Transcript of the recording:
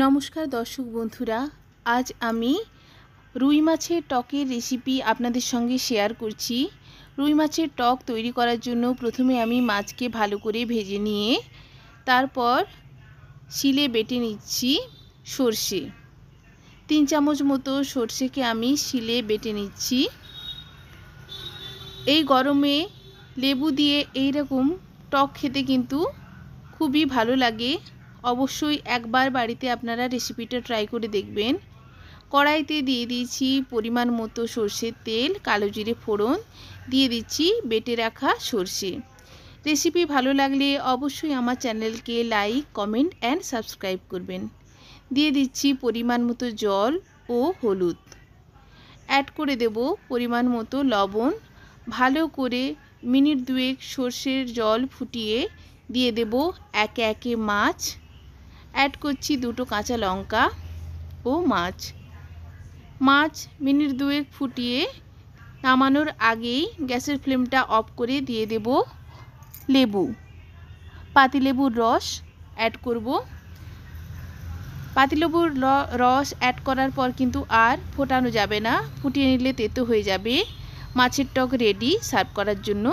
নমস্কার দর্শক বন্ধুরা আজ আমি রুই মাছের টকের রেসিপি আপনাদের সঙ্গে শেয়ার করছি রুই মাছের টক তৈরি করার জন্য প্রথমে আমি মাছকে ভালো করে ভেজে নিয়ে তারপর শিলে বেটে নিচ্ছি সর্ষে তিন চামচ মতো সর্ষেকে আমি শিলে বেটে নিচ্ছি এই গরমে লেবু দিয়ে এই রকম টক খেতে কিন্তু খুবই ভালো লাগে অবশ্যই একবার বাড়িতে আপনারা রেসিপিটা ট্রাই করে দেখবেন কড়াইতে দিয়ে দিয়েছি পরিমাণ মতো সর্ষের তেল কালো জিরে ফোড়ন দিয়ে দিচ্ছি বেটে রাখা সর্ষে রেসিপি ভালো লাগলে অবশ্যই আমার চ্যানেলকে লাইক কমেন্ট অ্যান্ড সাবস্ক্রাইব করবেন দিয়ে দিচ্ছি পরিমাণ মতো জল ও হলুদ অ্যাড করে দেব পরিমাণ মতো লবণ ভালো করে মিনিট দুয়েক সর্ষের জল ফুটিয়ে দিয়ে দেব একে একে মাছ অ্যাড করছি দুটো কাঁচা লঙ্কা ও মাছ মাছ মিনিট দুয়েক ফুটিয়ে নামানোর আগেই গ্যাসের ফ্লেমটা অফ করে দিয়ে দেব লেবু পাতিলেবুর রস অ্যাড করব পাতিলেবুর রস অ্যাড করার পর কিন্তু আর ফোটানো যাবে না ফুটিয়ে নিলে তেতো হয়ে যাবে মাছের টক রেডি সার্ভ করার জন্য